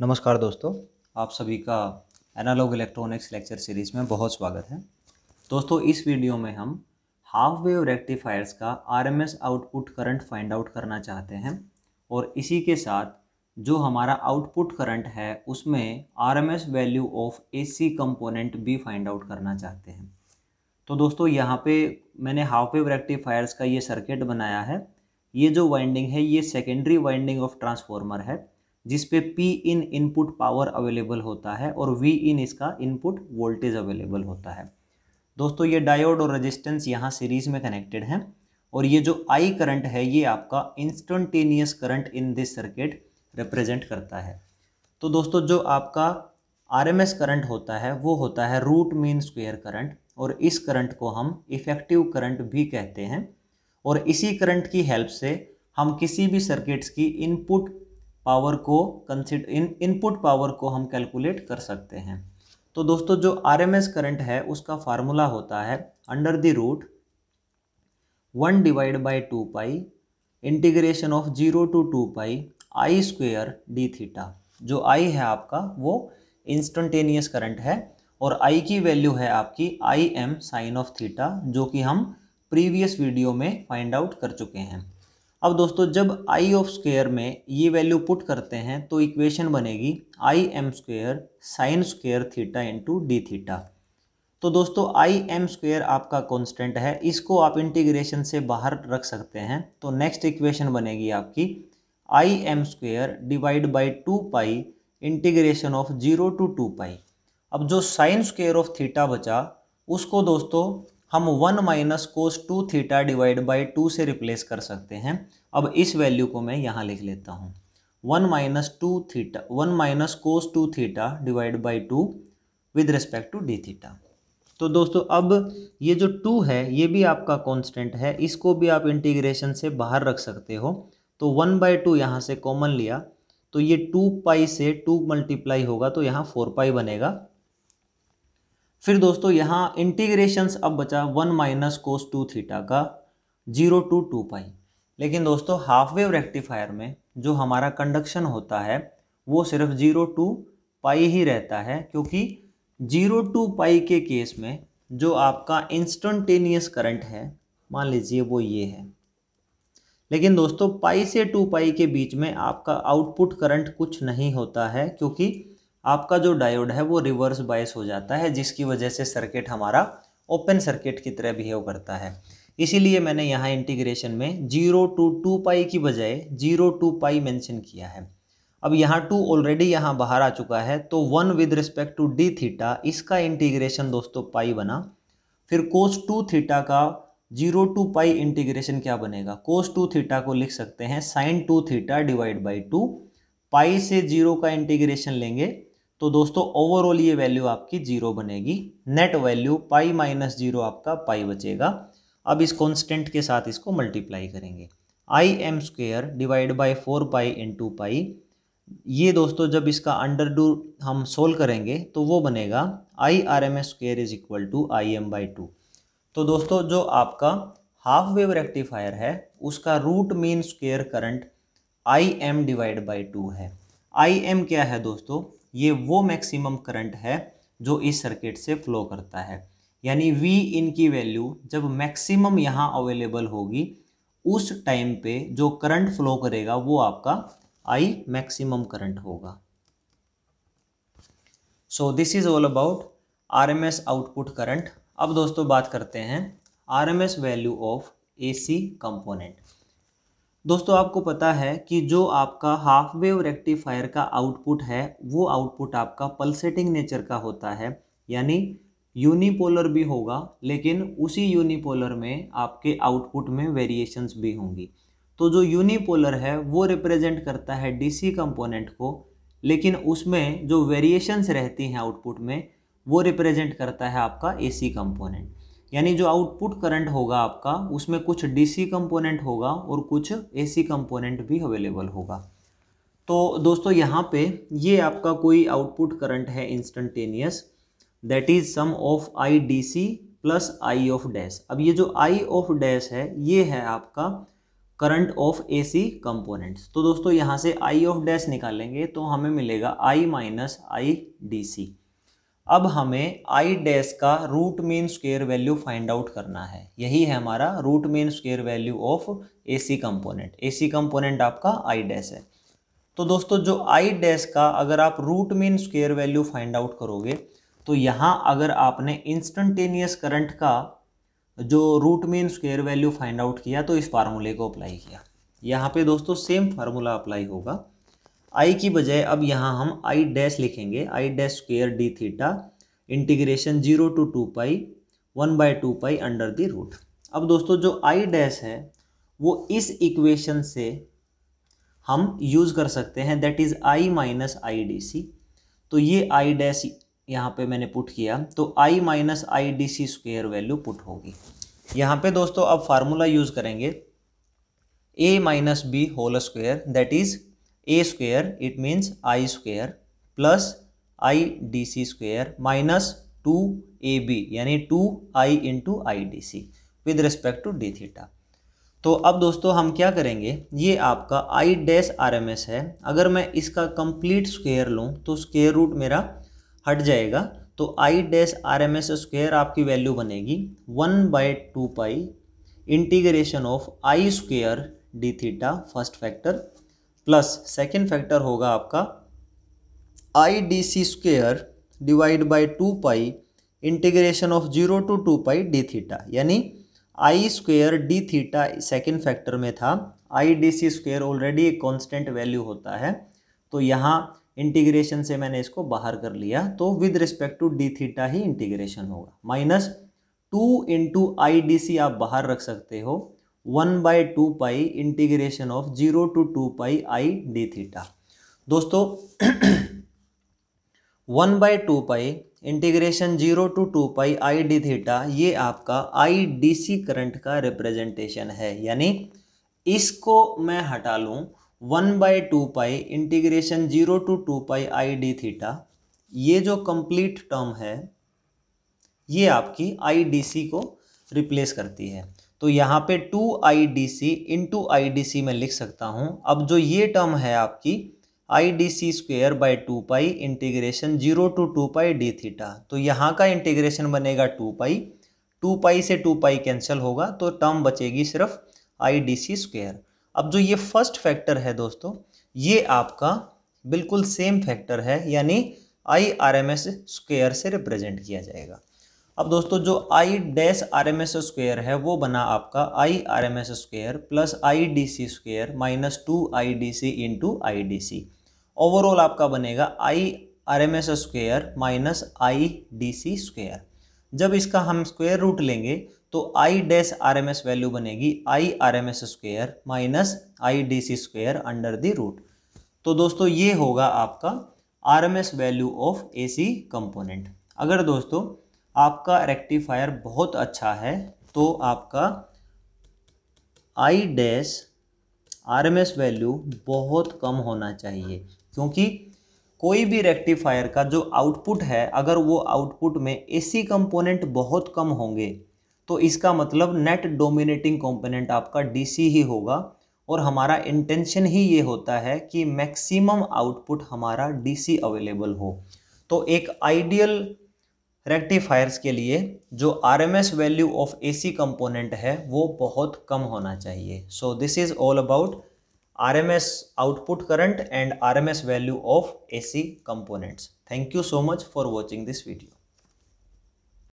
नमस्कार दोस्तों आप सभी का एनालॉग इलेक्ट्रॉनिक्स लेक्चर सीरीज़ में बहुत स्वागत है दोस्तों इस वीडियो में हम हाफ वेव रेक्टिफायर्स का RMS output current find out करना चाहते हैं और इसी के साथ जो हमारा आउटपुट करंट है उसमें RMS value of AC component भी फाइंड आउट करना चाहते हैं तो दोस्तों यहाँ पे मैंने हाफ वेव रेक्टिफायर्स का ये सर्किट बनाया है ये जो वाइंडिंग है ये सेकेंडरी वाइंडिंग ऑफ ट्रांसफॉर्मर है जिस पे P in input power available होता है और V इन इसका इनपुट वोल्टेज अवेलेबल होता है दोस्तों ये डायोड और रेजिस्टेंस यहाँ सीरीज में कनेक्टेड हैं और ये जो आई करंट है ये आपका instantaneous current in this circuit represent करता है तो दोस्तों जो आपका आर एम एस करंट होता है वो होता है रूट मीन स्क्वेयर करंट और इस करंट को हम इफेक्टिव करंट भी कहते हैं और इसी करंट की हेल्प से हम किसी भी सर्किट्स की इनपुट पावर को कंसिड इन इनपुट पावर को हम कैलकुलेट कर सकते हैं तो दोस्तों जो आर एम एस करंट है उसका फार्मूला होता है under the root one divide by two pi integration of zero to two pi I square D theta जो आई है आपका वो इंस्टेंटेनियस करंट है और आई की वैल्यू है आपकी I M sine of theta जो कि हम प्रीवियस वीडियो में फाइंड आउट कर चुके हैं अब दोस्तों जब आई ऑफ स्क्वेयर में ये वैल्यू पुट करते हैं तो इक्वेशन बनेगी I M square sine square theta into D theta तो दोस्तों आई एम स्क्वेयर आपका कांस्टेंट है इसको आप इंटीग्रेशन से बाहर रख सकते हैं तो नेक्स्ट इक्वेशन बनेगी आपकी I M square divide by two pi integration of zero to two pi अब जो साइन स्क्वेयर ऑफ थीटा बचा उसको दोस्तों हम one minus cos two theta divide by two से रिप्लेस कर सकते हैं अब इस वैल्यू को मैं यहाँ लिख लेता हूँ one minus two theta one minus cos two theta divide by two with respect to D theta तो दोस्तों अब ये जो टू है ये भी आपका कांस्टेंट है इसको भी आप इंटीग्रेशन से बाहर रख सकते हो तो वन बाई टू यहाँ से कॉमन लिया तो ये टू पाई से टू मल्टीप्लाई होगा तो यहाँ फोर पाई बनेगा फिर दोस्तों यहाँ इंटीग्रेशंस अब बचा one minus cos two theta का जीरो टू टू पाई लेकिन दोस्तों हाफ वेव रेक्टिफायर में जो हमारा कंडक्शन होता है वो सिर्फ जीरो टू पाई ही रहता है क्योंकि जीरो टू पाई के केस में जो आपका इंस्टेंटेनियस करंट है मान लीजिए वो ये है लेकिन दोस्तों पाई से टू पाई के बीच में आपका आउटपुट करंट कुछ नहीं होता है क्योंकि आपका जो डायोड है वो रिवर्स बायस हो जाता है जिसकी वजह से सर्किट हमारा ओपन सर्किट की तरह बिहेव करता है इसीलिए मैंने यहाँ इंटीग्रेशन में जीरो टू टू पाई की बजाय जीरो टू पाई मेंशन किया है अब यहाँ टू ऑलरेडी यहाँ बाहर आ चुका है तो one with respect to D theta इसका इंटीग्रेशन दोस्तों पाई बना फिर कोस टू थीटा का जीरो टू पाई इंटीग्रेशन क्या बनेगा कोस टू थीटा को लिख सकते हैं sine two theta divide by two pi से जीरो का इंटीग्रेशन लेंगे तो दोस्तों ओवरऑल ये वैल्यू आपकी जीरो बनेगी net value pi minus zero आपका पाई बचेगा अब इस कॉन्स्टेंट के साथ इसको मल्टीप्लाई करेंगे I M square divide by four pi into pi ये दोस्तों जब इसका अंडर डू हम सोल्व करेंगे तो वो बनेगा I R M S square is equal to I M by two तो दोस्तों जो आपका हाफ वेव रेक्टिफायर है उसका root mean square current I M divide by two है आई एम क्या है दोस्तों ये वो मैक्सिमम करंट है जो इस सर्किट से फ्लो करता है यानी वी इन की वैल्यू जब मैक्सिमम यहाँ अवेलेबल होगी उस टाइम पे जो करंट फ्लो करेगा वो आपका आई मैक्सिमम करंट होगा so this is all about R M S output current अब दोस्तों बात करते हैं R M S value of A C component दोस्तों आपको पता है कि जो आपका हाफ वेव रेक्टिफायर का आउटपुट है वो आउटपुट आपका पल्सेटिंग नेचर का होता है यानी यूनिपोलर भी होगा लेकिन उसी यूनिपोलर में आपके आउटपुट में वेरिएशंस भी होंगी तो जो यूनिपोलर है वो रिप्रेजेंट करता है डीसी कंपोनेंट को लेकिन उसमें जो वेरिएशंस रहती हैं आउटपुट में वो रिप्रेजेंट करता है आपका एसी कंपोनेंट यानी जो आउटपुट करंट होगा आपका उसमें कुछ डीसी कंपोनेंट होगा और कुछ एसी कंपोनेंट भी अवेलेबल होगा तो दोस्तों यहाँ पे ये आपका कोई आउटपुट करंट है instantaneous that is sum of I D C plus I of dash अब ये जो आई ऑफ डैश है ये है आपका current of A C components तो दोस्तों यहाँ से आई ऑफ डैश निकालेंगे तो हमें मिलेगा आई माइनस आई डी सी अब हमें आई डैश का root mean square value find out करना है यही है हमारा root mean square value of A C component A C component आपका आई डैश है तो दोस्तों जो आई डैश का अगर आप root mean square value find out करोगे तो यहाँ अगर आपने इंस्टेंटेनियस करंट का जो root mean square value find out किया तो इस फार्मूले को अप्लाई किया यहाँ पे दोस्तों सेम फार्मूला अप्लाई होगा आई की बजाय अब यहाँ हम आई डैश लिखेंगे I dash square D theta integration zero to two pi one by two pi under the root अब दोस्तों जो आई डैश है वो इस इक्वेशन से हम यूज़ कर सकते हैं that is I minus I D C तो ये आई डैश यहाँ पे मैंने पुट किया तो I minus I D C square value put होगी यहाँ पे दोस्तों अब फार्मूला यूज़ करेंगे A minus B whole square that is A square it means I square plus I D C square minus two A B यानी two I into I D C with respect to D theta तो अब दोस्तों हम क्या करेंगे ये आपका I dash R M S है अगर मैं इसका कंप्लीट स्क्वेयर लूँ तो स्क्वेयर रूट मेरा हट जाएगा तो I dash R M S square आपकी वैल्यू बनेगी one by two pi integration of I square D theta first factor plus second factor होगा आपका I D C square divide by two pi integration of zero to two pi D theta यानी I square D theta second factor में था I D C square already एक constant value होता है तो यहाँ इंटीग्रेशन से मैंने इसको बाहर कर लिया तो with respect to D theta ही इंटीग्रेशन होगा minus two into I D C आप बाहर रख सकते हो one by two pi integration of zero to two pi I D theta दोस्तों one by two pi integration zero to two pi I D theta ये आपका I D C current का representation है यानी इसको मैं हटा लूँ one by two pi integration zero to two pi I D theta ये जो कंप्लीट टर्म है ये आपकी आई डी सी को रिप्लेस करती है तो यहाँ पे two I D C into I D D C लिख सकता हूँ अब जो ये टर्म है आपकी I D C square by two pi integration zero to two pi D theta तो यहाँ का इंटीग्रेशन बनेगा टू पाई टू पाई से टू पाई कैंसिल होगा तो टर्म बचेगी सिर्फ आई डी सी स्क्वेयर अब जो ये फर्स्ट फैक्टर है दोस्तों ये आपका बिल्कुल सेम फैक्टर है यानी I R M S square से रिप्रेजेंट किया जाएगा अब दोस्तों जो I dash R M S square है वो बना आपका I R M S square plus I D C square minus two I D C into I D C overall आपका बनेगा I R M S square minus I D C square जब इसका हम square root लेंगे तो I dash R M S value बनेगी I R M S square minus I D C square under the root तो दोस्तों ये होगा आपका R M S value of A C component अगर दोस्तों आपका रेक्टिफायर बहुत अच्छा है तो आपका I dash R M S value बहुत कम होना चाहिए क्योंकि कोई भी रेक्टिफायर का जो आउटपुट है अगर वो आउटपुट में एसी कंपोनेंट बहुत कम होंगे तो इसका मतलब नेट डोमिनेटिंग कंपोनेंट आपका डीसी ही होगा और हमारा इंटेंशन ही ये होता है कि मैक्सिमम आउटपुट हमारा डीसी अवेलेबल हो तो एक आइडियल रेक्टिफायर्स के लिए जो R M S value of A C component है वो बहुत कम होना चाहिए so this is all about R M S output current and R M S value of A C components thank you so much for watching this video